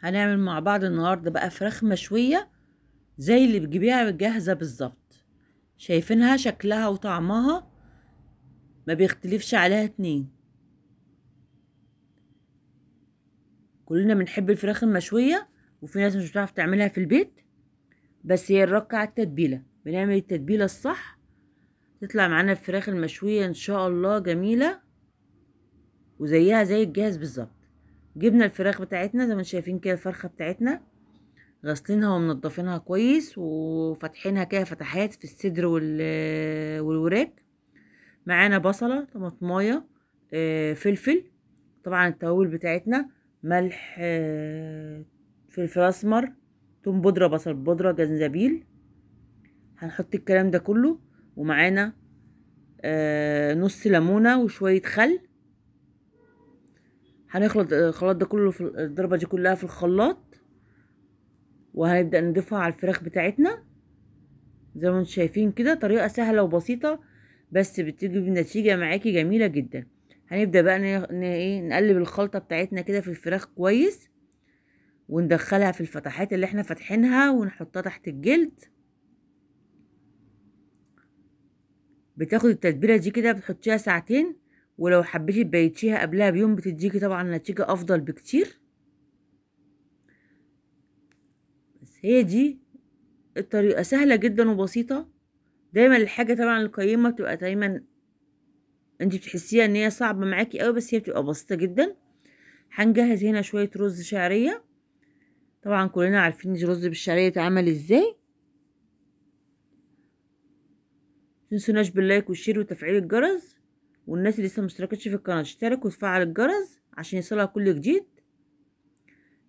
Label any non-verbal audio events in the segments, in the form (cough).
هنعمل مع بعض النهاردة بقى فراخ مشوية زي اللي بتجيبيها جاهزة بالظبط شايفينها شكلها وطعمها ما بيختلفش عليها اتنين كلنا بنحب الفراخ المشوية وفي ناس مش بتعرف تعملها في البيت بس هي الركة على التتبيلة بنعمل التتبيلة الصح تطلع معانا الفراخ المشوية ان شاء الله جميلة وزيها زي الجاهز بالظبط جبنا الفراخ بتاعتنا زي ما شايفين كده الفرخه بتاعتنا غسلينها ومنضفينها كويس وفتحينها كده فتحات في الصدر (hesitation) والوراك معانا بصله طماطمايه آه، فلفل طبعا التوابل بتاعتنا ملح آه، فلفل اسمر توم بودره بصل بودره جنزبيل هنحط الكلام ده كله ومعانا آه، نص ليمونه وشويه خل هنخلط آه، الخلاط ده كله في الضربة دي كلها في الخلاط وهنبدأ نضيفها على الفراخ بتاعتنا زي ما انتم شايفين كده طريقة سهلة وبسيطة بس بتيجي بنتيجة معاكي جميلة جدا هنبدأ بقى ايه نقلب الخلطة بتاعتنا كده في الفراخ كويس وندخلها في الفتحات اللي احنا فاتحينها ونحطها تحت الجلد بتاخد التتبيلة دي كده بتحطيها ساعتين ولو حبيتي تبيتيها قبلها بيوم بتديكي طبعا نتيجة أفضل بكتير بس هي دي الطريقة سهلة جدا وبسيطة دايما الحاجة طبعا القيمة بتبقى دايما انتي بتحسيها ان هي صعبة معاكي قوي بس هي بتبقى بسيطة جدا هنجهز هنا شوية رز شعرية طبعا كلنا عارفين الرز بالشعرية اتعمل ازاي متنسوناش باللايك والشير وتفعيل الجرس والناس اللي لسه مشتركتش في القناة تشترك وتفعل الجرس عشان يصلها كل جديد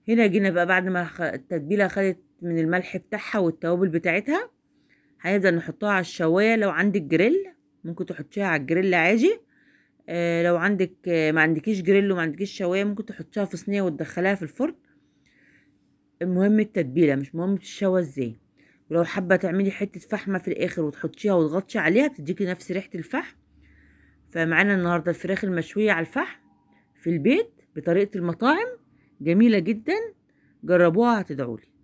هنا جينا بقى بعد ما التتبيلة خدت من الملح بتاعها والتوابل بتاعتها هنبدأ نحطها على الشواية لو عندك جريل ممكن تحطيها على الجريل عادي آه لو عندك آه ما عندكيش جريل وما عندكيش شواية ممكن تحطيها في صينية وتدخليها في الفرن المهم التتبيلة مش مهم تتشوى ازاي ولو حابة تعملي حتة فحمة في الآخر وتحطيها وتغطي عليها بتديكي نفس ريحة الفحم فمعانا النهارده الفراخ المشويه على الفحم في البيت بطريقه المطاعم جميله جدا جربوها هتدعولي